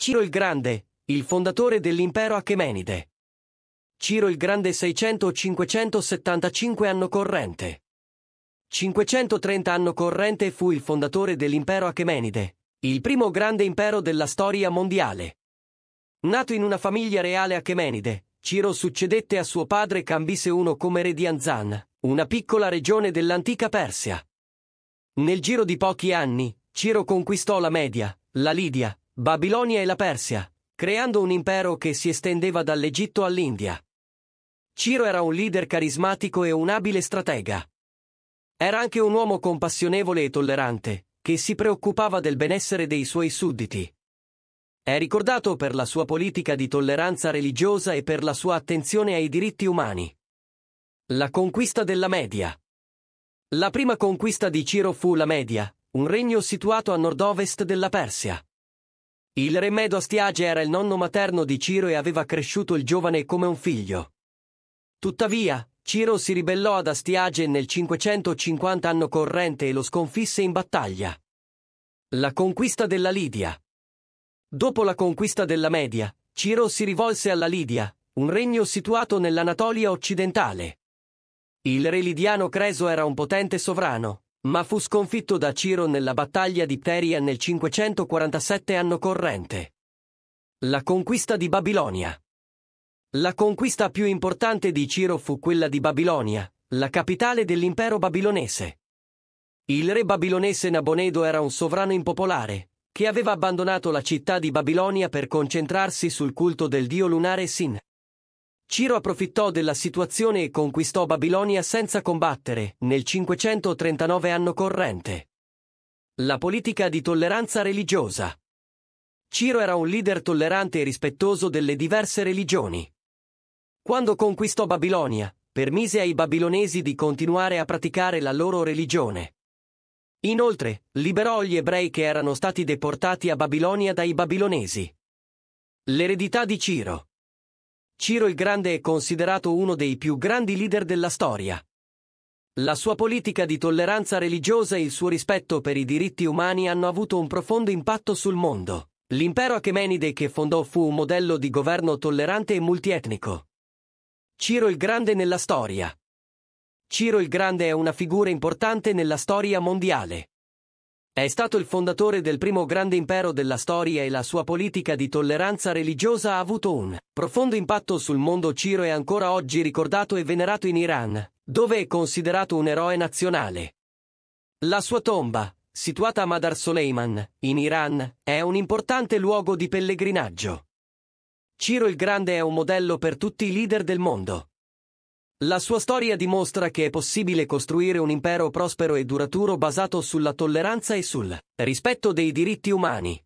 Ciro il Grande, il fondatore dell'impero Achemenide. Ciro il Grande 600-575 anno corrente. 530 anno corrente fu il fondatore dell'impero Achemenide, il primo grande impero della storia mondiale. Nato in una famiglia reale Achemenide, Ciro succedette a suo padre Cambise I come re di Anzan, una piccola regione dell'antica Persia. Nel giro di pochi anni, Ciro conquistò la Media, la Lidia, Babilonia e la Persia, creando un impero che si estendeva dall'Egitto all'India. Ciro era un leader carismatico e un abile stratega. Era anche un uomo compassionevole e tollerante, che si preoccupava del benessere dei suoi sudditi. È ricordato per la sua politica di tolleranza religiosa e per la sua attenzione ai diritti umani. La conquista della Media. La prima conquista di Ciro fu la Media, un regno situato a nord-ovest della Persia. Il re Medo Astiage era il nonno materno di Ciro e aveva cresciuto il giovane come un figlio. Tuttavia, Ciro si ribellò ad Astiage nel 550 anno corrente e lo sconfisse in battaglia. La conquista della Lidia. Dopo la conquista della Media, Ciro si rivolse alla Lidia, un regno situato nell'Anatolia occidentale. Il re lidiano Creso era un potente sovrano, ma fu sconfitto da Ciro nella battaglia di Teria nel 547 anno corrente. La conquista di Babilonia. La conquista più importante di Ciro fu quella di Babilonia, la capitale dell'impero babilonese. Il re babilonese Nabonedo era un sovrano impopolare, che aveva abbandonato la città di Babilonia per concentrarsi sul culto del dio lunare Sin. Ciro approfittò della situazione e conquistò Babilonia senza combattere, nel 539 anno corrente. La politica di tolleranza religiosa. Ciro era un leader tollerante e rispettoso delle diverse religioni. Quando conquistò Babilonia, permise ai babilonesi di continuare a praticare la loro religione. Inoltre, liberò gli ebrei che erano stati deportati a Babilonia dai babilonesi. L'eredità di Ciro. Ciro il Grande è considerato uno dei più grandi leader della storia. La sua politica di tolleranza religiosa e il suo rispetto per i diritti umani hanno avuto un profondo impatto sul mondo. L'impero Achemenide che fondò fu un modello di governo tollerante e multietnico. Ciro il Grande nella storia. Ciro il Grande è una figura importante nella storia mondiale. È stato il fondatore del primo grande impero della storia e la sua politica di tolleranza religiosa ha avuto un profondo impatto sul mondo ciro e ancora oggi ricordato e venerato in Iran, dove è considerato un eroe nazionale. La sua tomba, situata a Madar Soleiman, in Iran, è un importante luogo di pellegrinaggio. Ciro il Grande è un modello per tutti i leader del mondo. La sua storia dimostra che è possibile costruire un impero prospero e duraturo basato sulla tolleranza e sul rispetto dei diritti umani.